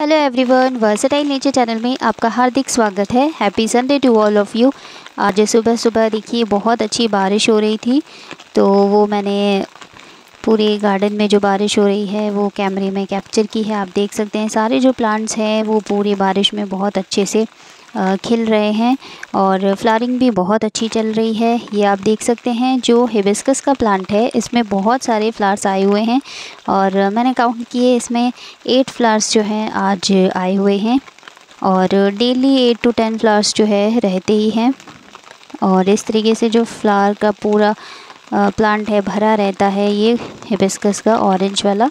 hello everyone versatile nature channel में आपका हार्दिक स्वागत है happy Sunday to all of you आज सुबह सुबह देखिए बहुत अच्छी बारिश हो रही थी तो वो मैंने पूरे गार्डन में जो बारिश हो रही है वो कैमरे में कैप्चर की है आप देख सकते हैं सारे जो प्लांट्स हैं वो पूरी बारिश में बहुत अच्छे से खिल रहे हैं और फ्लारिंग भी बहुत अच्छी चल रही है ये आप देख सकते हैं जो हिबिस्कस का प्लांट है इसमें बहुत सारे फ्लावर्स आए हुए हैं और मैंने काउंट किए इसमें एट फ्लावर्स जो हैं आज आए हुए हैं और daily eight to ten flowers जो है रहते ही हैं और इस तरीके से जो फ्लावर का पूरा प्लांट है भरा रहता है ये हिबिस्कस का ऑरेंज वाला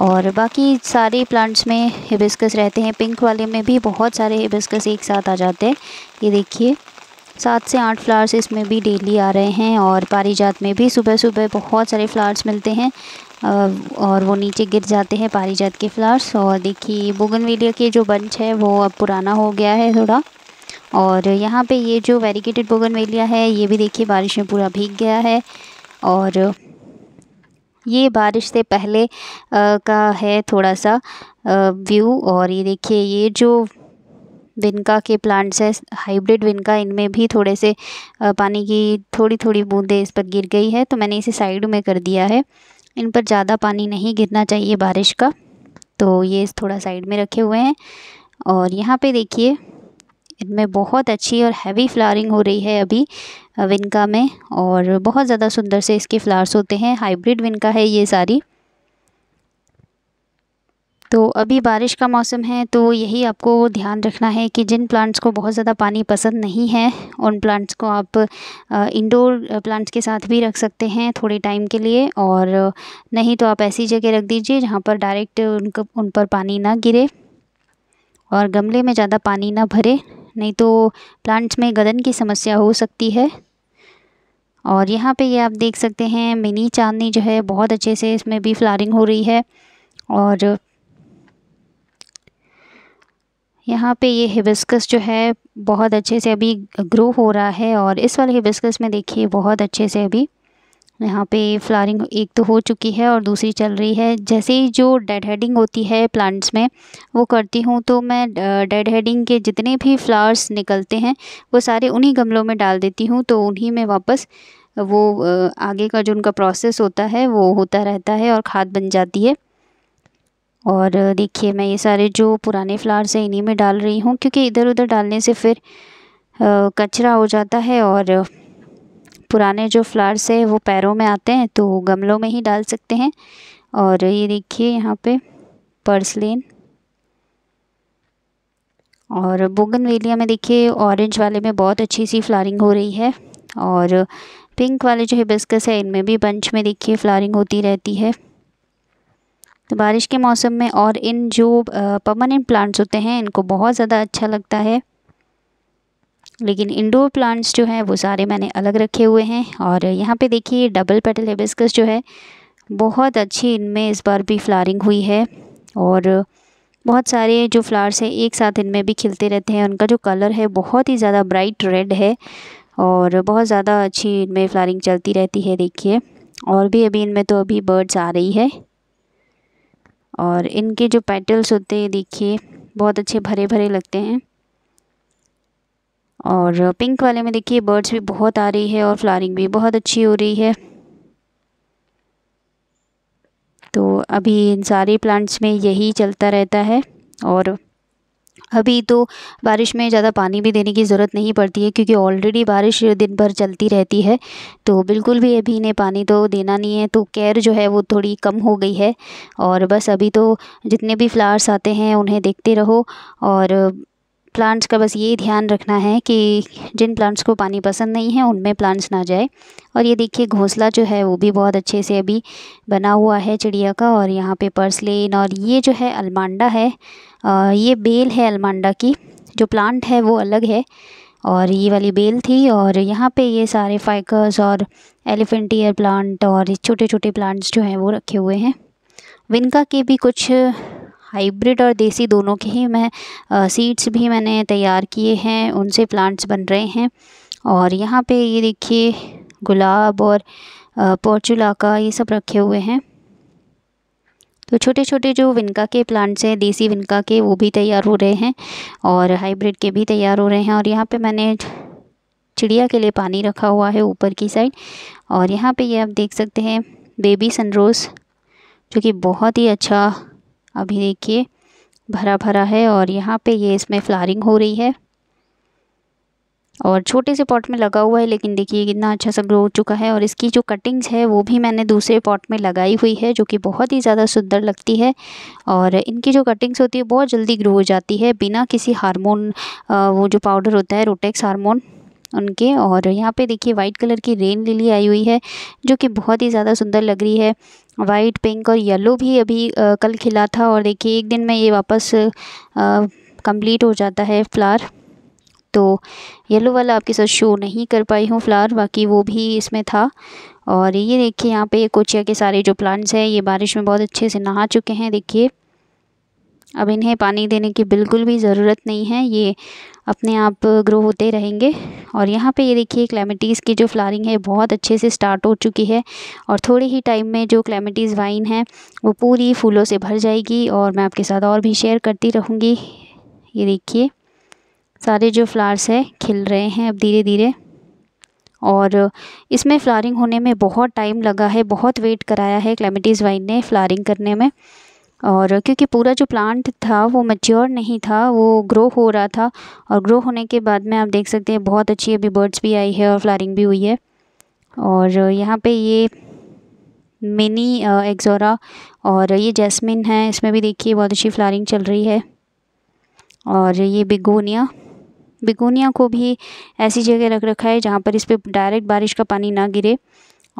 और बाकी सारे प्लांट्स में हिबिस्कस रहते हैं पिंक वाले में भी बहुत सारे हिबिस्कस एक साथ आ जाते हैं ये देखिए सात से आठ फ्लावर्स इसमें भी डेली आ रहे हैं और पारिजात में भी सुबह सुबह बहुत सारे फ्लावर्स मिलते हैं और वो नीचे गिर जाते हैं पारिजात के फ्लावर्स और देखिए बोगनवेलिया के जो बंच है वो अब पुराना हो गया है थोड़ा और यहाँ पे ये जो वेरीगेटेड बोगनवेलिया है ये भी देखिए बारिश में पूरा भीग गया है और ये बारिश से पहले आ, का है थोड़ा सा व्यू और ये देखिए ये जो विनका के प्लांट्स है हाइब्रिड विनका इनमें भी थोड़े से पानी की थोड़ी थोड़ी बूंदें इस पर गिर गई है तो मैंने इसे साइड में कर दिया है इन पर ज़्यादा पानी नहीं गिरना चाहिए बारिश का तो ये थोड़ा साइड में रखे हुए हैं और यहाँ पे देखिए इनमें बहुत अच्छी और हैवी फ्लावरिंग हो रही है अभी विनका में और बहुत ज़्यादा सुंदर से इसके फ्लावर्स होते हैं हाइब्रिड विनका है ये सारी तो अभी बारिश का मौसम है तो यही आपको ध्यान रखना है कि जिन प्लांट्स को बहुत ज़्यादा पानी पसंद नहीं है उन प्लांट्स को आप इंडोर प्लांट्स के साथ भी रख सकते हैं थोड़े टाइम के लिए और नहीं तो आप ऐसी जगह रख दीजिए जहाँ पर डायरेक्ट उनको उन पर पानी ना गिरे और गमले में ज़्यादा पानी ना भरे नहीं तो प्लांट्स में गदन की समस्या हो सकती है और यहाँ पे ये आप देख सकते हैं मिनी चांदनी जो है बहुत अच्छे से इसमें भी फ्लारिंग हो रही है और यहाँ पे ये हिबिस्कस जो है बहुत अच्छे से अभी ग्रो हो रहा है और इस वाले हिबिस्कस में देखिए बहुत अच्छे से अभी यहाँ पे फ्लारिंग एक तो हो चुकी है और दूसरी चल रही है जैसे ही जो डेड हेडिंग होती है प्लांट्स में वो करती हूँ तो मैं डेड हेडिंग के जितने भी फ्लावर्स निकलते हैं वो सारे उन्हीं गमलों में डाल देती हूँ तो उन्हीं में वापस वो आगे का जो उनका प्रोसेस होता है वो होता रहता है और खाद बन जाती है और देखिए मैं ये सारे जो पुराने फ्लावर्स हैं इन्हीं में डाल रही हूँ क्योंकि इधर उधर डालने से फिर कचरा हो जाता है और पुराने जो फ्लावर्स है वो पैरों में आते हैं तो गमलों में ही डाल सकते हैं और ये देखिए यहाँ पे पर्सलिन और बुगनवेलिया में देखिए ऑरेंज वाले में बहुत अच्छी सी फ्लारिंग हो रही है और पिंक वाले जो हिबिस्कस है इनमें भी बंच में देखिए फ्लारिंग होती रहती है तो बारिश के मौसम में और इन जो परमानेंट प्लांट्स होते हैं इनको बहुत ज़्यादा अच्छा लगता है लेकिन इंडोर प्लांट्स जो हैं वो सारे मैंने अलग रखे हुए हैं और यहाँ पे देखिए डबल पेटल हेबिस्कस जो है बहुत अच्छी इनमें इस बार भी फ्लारिंग हुई है और बहुत सारे जो फ्लावर्स हैं एक साथ इनमें भी खिलते रहते हैं उनका जो कलर है बहुत ही ज़्यादा ब्राइट रेड है और बहुत ज़्यादा अच्छी इनमें फ्लारिंग चलती रहती है देखिए और भी अभी इनमें तो अभी बर्ड्स आ रही है और इनके जो पेटल्स होते हैं देखिए बहुत अच्छे भरे भरे लगते हैं और पिंक वाले में देखिए बर्ड्स भी बहुत आ रही है और फ्लारिंग भी बहुत अच्छी हो रही है तो अभी इन सारे प्लांट्स में यही चलता रहता है और अभी तो बारिश में ज़्यादा पानी भी देने की ज़रूरत नहीं पड़ती है क्योंकि ऑलरेडी बारिश दिन भर चलती रहती है तो बिल्कुल भी अभी इन्हें पानी तो देना नहीं है तो केयर जो है वो थोड़ी कम हो गई है और बस अभी तो जितने भी फ्लावर्स आते हैं उन्हें देखते रहो और प्लांट्स का बस ये ध्यान रखना है कि जिन प्लांट्स को पानी पसंद नहीं है उनमें प्लांट्स ना जाए और ये देखिए घोंसला जो है वो भी बहुत अच्छे से अभी बना हुआ है चिड़िया का और यहाँ पे पर्सलिन और ये जो है अलमांडा है आ, ये बेल है अलमांडा की जो प्लांट है वो अलग है और ये वाली बेल थी और यहाँ पे ये सारे फाइकस और एलिफेंट ईयर प्लांट और छोटे छोटे प्लांट्स जो हैं वो रखे हुए हैं विनका के भी कुछ हाइब्रिड और देसी दोनों के ही मैं सीड्स भी मैंने तैयार किए हैं उनसे प्लांट्स बन रहे हैं और यहाँ पे ये देखिए गुलाब और पोर्चुला का ये सब रखे हुए हैं तो छोटे छोटे जो विनका के प्लांट्स हैं देसी विनका के वो भी तैयार हो रहे हैं और हाइब्रिड के भी तैयार हो रहे हैं और यहाँ पे मैंने चिड़िया के लिए पानी रखा हुआ है ऊपर की साइड और यहाँ पे ये आप देख सकते हैं बेबी सनरोज़ जो कि बहुत ही अच्छा अभी देखिए भरा भरा है और यहाँ पे ये इसमें फ्लारिंग हो रही है और छोटे से पॉट में लगा हुआ है लेकिन देखिए कितना अच्छा सा ग्रो हो चुका है और इसकी जो कटिंग्स है वो भी मैंने दूसरे पॉट में लगाई हुई है जो कि बहुत ही ज़्यादा सुंदर लगती है और इनकी जो कटिंग्स होती है बहुत जल्दी ग्रो हो जाती है बिना किसी हार्मोन वो जो पाउडर होता है रोटेक्स हारमोन उनके और यहाँ पे देखिए वाइट कलर की रेन लिली आई हुई है जो कि बहुत ही ज़्यादा सुंदर लग रही है वाइट पिंक और येलो भी अभी आ, कल खिला था और देखिए एक दिन में ये वापस कंप्लीट हो जाता है फ्लार तो येलो वाला आपके साथ शो नहीं कर पाई हूँ फ्लार बाकी वो भी इसमें था और ये देखिए यहाँ पे कोचिया के सारे जो प्लांट्स हैं ये बारिश में बहुत अच्छे से नहा चुके हैं देखिए अब इन्हें पानी देने की बिल्कुल भी ज़रूरत नहीं है ये अपने आप ग्रो होते रहेंगे और यहाँ पे ये देखिए क्लेमिटीज़ की जो फ्लारिंग है बहुत अच्छे से स्टार्ट हो चुकी है और थोड़े ही टाइम में जो क्लेमिटीज़ वाइन है वो पूरी फूलों से भर जाएगी और मैं आपके साथ और भी शेयर करती रहूँगी ये देखिए सारे जो फ्लावर्स है खिल रहे हैं अब धीरे धीरे और इसमें फ्लारिंग होने में बहुत टाइम लगा है बहुत वेट कराया है क्लेमिटीज़ वाइन ने फ्लारिंग करने में और क्योंकि पूरा जो प्लांट था वो मच्योर नहीं था वो ग्रो हो रहा था और ग्रो होने के बाद में आप देख सकते हैं बहुत अच्छी अभी बर्ड्स भी आई है और फ्लारिंग भी हुई है और यहाँ पे ये मिनी एग्जोरा और ये जैस्मिन है इसमें भी देखिए बहुत अच्छी फ्लारिंग चल रही है और ये बिगोनिया बिगोनिया को भी ऐसी जगह रख रखा है जहाँ पर इस पर डायरेक्ट बारिश का पानी ना गिरे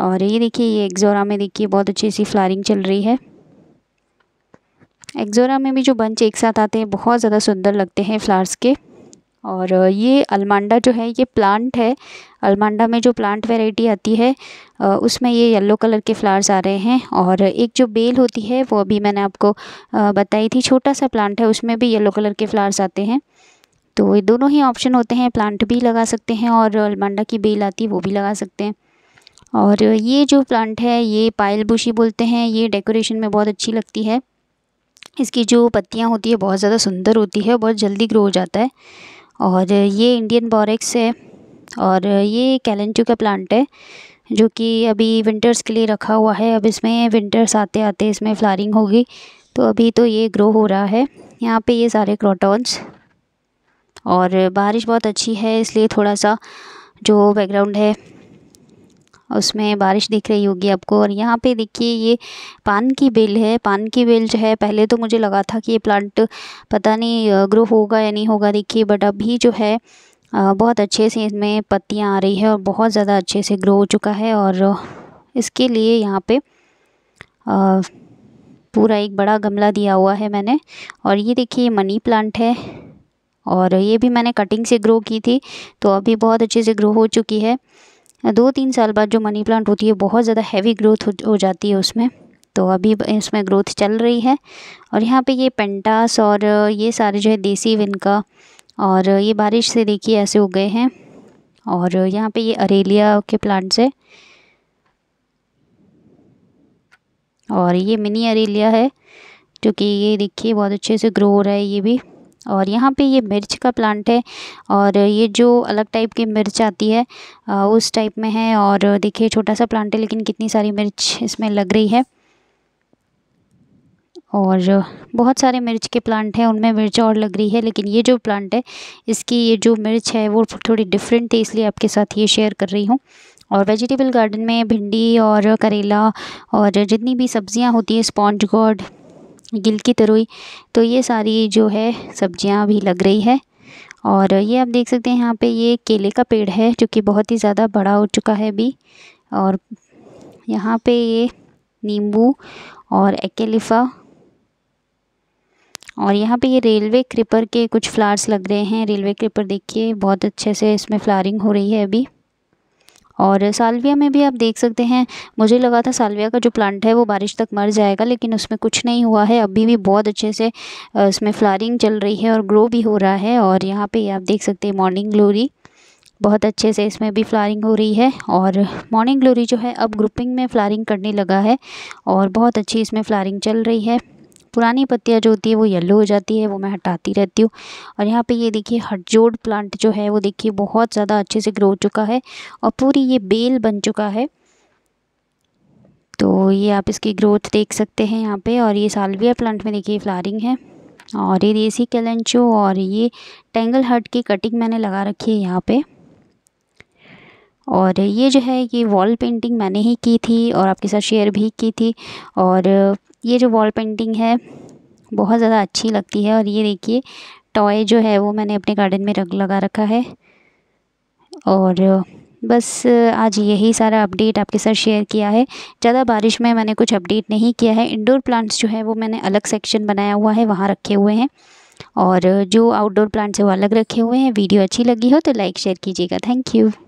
और ये देखिए ये एग्जोरा में देखिए बहुत अच्छी सी फ्लारिंग चल रही है एक्जोरा में भी जो बंच एक साथ आते हैं बहुत ज़्यादा सुंदर लगते हैं फ्लावर्स के और ये अलमांडा जो है ये प्लांट है अलमांडा में जो प्लांट वैरायटी आती है उसमें ये येलो कलर के फ्लावर्स आ रहे हैं और एक जो बेल होती है वो अभी मैंने आपको बताई थी छोटा सा प्लांट है उसमें भी येलो कलर के फ्लावर्स आते हैं तो ये दोनों ही ऑप्शन होते हैं प्लांट भी लगा सकते हैं और अलमांडा की बेल आती है वो भी लगा सकते हैं और ये जो प्लांट है ये पायल बुशी बोलते हैं ये डेकोरेशन में बहुत अच्छी लगती है इसकी जो पत्तियाँ होती है बहुत ज़्यादा सुंदर होती है बहुत जल्दी ग्रो हो जाता है और ये इंडियन बॉरिक्स है और ये कैलेंटू का प्लांट है जो कि अभी विंटर्स के लिए रखा हुआ है अब इसमें विंटर्स आते आते इसमें फ्लारिंग होगी तो अभी तो ये ग्रो हो रहा है यहाँ पे ये सारे क्रोटॉन्स और बारिश बहुत अच्छी है इसलिए थोड़ा सा जो बैकग्राउंड है उसमें बारिश दिख रही होगी आपको और यहाँ पे देखिए ये पान की बेल है पान की बेल जो है पहले तो मुझे लगा था कि ये प्लांट पता नहीं ग्रो होगा या नहीं होगा देखिए बट अभी जो है बहुत अच्छे से इसमें पत्तियाँ आ रही है और बहुत ज़्यादा अच्छे से ग्रो हो चुका है और इसके लिए यहाँ पे पूरा एक बड़ा गमला दिया हुआ है मैंने और ये देखिए मनी प्लांट है और ये भी मैंने कटिंग से ग्रो की थी तो अभी बहुत अच्छे से ग्रो हो चुकी है दो तीन साल बाद जो मनी प्लांट होती है बहुत ज़्यादा हैवी ग्रोथ हो जाती है उसमें तो अभी इसमें ग्रोथ चल रही है और यहाँ पे ये पेंटास और ये सारे जो है देसी विनका और ये बारिश से देखिए ऐसे हो गए हैं और यहाँ पे ये अरेलिया के प्लांट्स है और ये मिनी अरेलिया है जो कि ये देखिए बहुत अच्छे से ग्रो हो रहा है ये भी और यहाँ पे ये मिर्च का प्लांट है और ये जो अलग टाइप की मिर्च आती है उस टाइप में है और देखिए छोटा सा प्लांट है लेकिन कितनी सारी मिर्च इसमें लग रही है और बहुत सारे मिर्च के प्लांट हैं उनमें मिर्च और लग रही है लेकिन ये जो प्लांट है इसकी ये जो मिर्च है वो थोड़ी डिफरेंट है इसलिए आपके साथ ये शेयर कर रही हूँ और वेजिटेबल गार्डन में भिंडी और करेला और जितनी भी सब्ज़ियाँ होती हैं स्पॉन्ज गॉड गिल की तरोई तो ये सारी जो है सब्जियां भी लग रही है और ये आप देख सकते हैं यहाँ पे ये केले का पेड़ है जो कि बहुत ही ज़्यादा बड़ा हो चुका है अभी और यहाँ पे ये नींबू और एकेलिफ़ा और यहाँ पे ये रेलवे क्रिपर के कुछ फ्लावर्स लग रहे हैं रेलवे क्रिपर देखिए बहुत अच्छे से इसमें फ्लारिंग हो रही है अभी और सालविया में भी आप देख सकते हैं मुझे लगा था सालविया का जो प्लांट है वो बारिश तक मर जाएगा लेकिन उसमें कुछ नहीं हुआ है अभी भी बहुत अच्छे से उसमें फ्लारिंग चल रही है और ग्रो भी हो रहा है और यहाँ पे आप देख सकते हैं मॉर्निंग ग्लोरी बहुत अच्छे से इसमें भी फ्लारिंग हो रही है और मॉर्निंग ग्लोरी जो है अब ग्रुपिंग में फ्लारिंग करने लगा है और बहुत अच्छी इसमें फ्लारिंग चल रही है पुरानी पत्तियाँ जो होती है वो येलो हो जाती है वो मैं हटाती रहती हूँ और यहाँ पे ये देखिए हटजोड़ प्लांट जो है वो देखिए बहुत ज़्यादा अच्छे से ग्रो हो चुका है और पूरी ये बेल बन चुका है तो ये आप इसकी ग्रोथ देख सकते हैं यहाँ पे और ये सालविया प्लांट में देखिए फ्लारिंग है और ये देसी कैलेंचो और ये टेंगल हट की कटिंग मैंने लगा रखी है यहाँ पर और ये जो है ये वॉल पेंटिंग मैंने ही की थी और आपके साथ शेयर भी की थी और ये जो वॉल पेंटिंग है बहुत ज़्यादा अच्छी लगती है और ये देखिए टॉय जो है वो मैंने अपने गार्डन में रख लगा रखा है और बस आज यही सारा अपडेट आपके साथ शेयर किया है ज़्यादा बारिश में मैंने कुछ अपडेट नहीं किया है इंडोर प्लांट्स जो है वो मैंने अलग सेक्शन बनाया हुआ है वहाँ रखे हुए हैं और जो आउटडोर प्लांट्स है वो अलग रखे हुए हैं वीडियो अच्छी लगी हो तो लाइक शेयर कीजिएगा थैंक यू